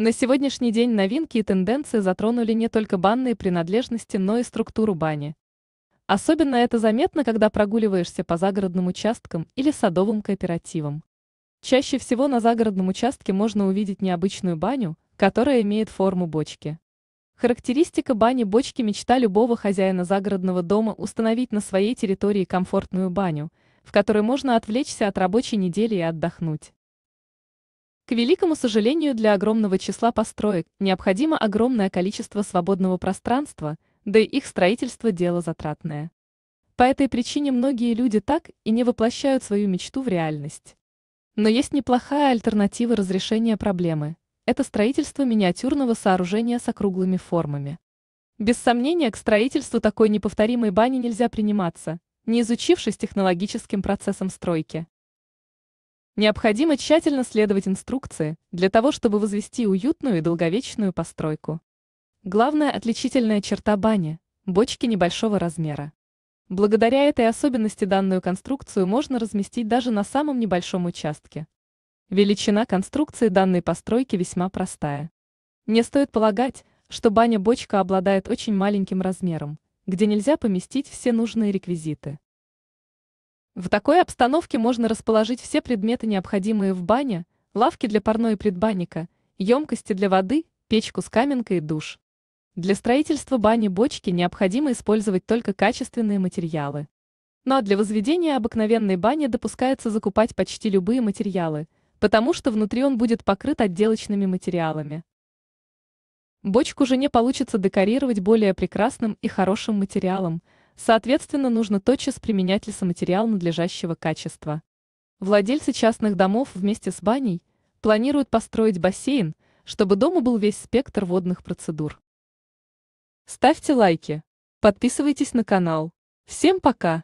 На сегодняшний день новинки и тенденции затронули не только банные принадлежности, но и структуру бани. Особенно это заметно, когда прогуливаешься по загородным участкам или садовым кооперативам. Чаще всего на загородном участке можно увидеть необычную баню, которая имеет форму бочки. Характеристика бани-бочки – мечта любого хозяина загородного дома установить на своей территории комфортную баню, в которой можно отвлечься от рабочей недели и отдохнуть. К великому сожалению для огромного числа построек необходимо огромное количество свободного пространства, да и их строительство – дело затратное. По этой причине многие люди так и не воплощают свою мечту в реальность. Но есть неплохая альтернатива разрешения проблемы – это строительство миниатюрного сооружения с округлыми формами. Без сомнения, к строительству такой неповторимой бани нельзя приниматься, не изучившись технологическим процессом стройки. Необходимо тщательно следовать инструкции для того, чтобы возвести уютную и долговечную постройку. Главная отличительная черта бани – бочки небольшого размера. Благодаря этой особенности данную конструкцию можно разместить даже на самом небольшом участке. Величина конструкции данной постройки весьма простая. Не стоит полагать, что баня-бочка обладает очень маленьким размером, где нельзя поместить все нужные реквизиты. В такой обстановке можно расположить все предметы, необходимые в бане, лавки для парной и предбанника, емкости для воды, печку с каменкой и душ. Для строительства бани-бочки необходимо использовать только качественные материалы. Ну а для возведения обыкновенной бани допускается закупать почти любые материалы, потому что внутри он будет покрыт отделочными материалами. Бочку не получится декорировать более прекрасным и хорошим материалом – Соответственно, нужно тотчас применять лесоматериал надлежащего качества. Владельцы частных домов вместе с баней планируют построить бассейн, чтобы дома был весь спектр водных процедур. Ставьте лайки, подписывайтесь на канал. Всем пока!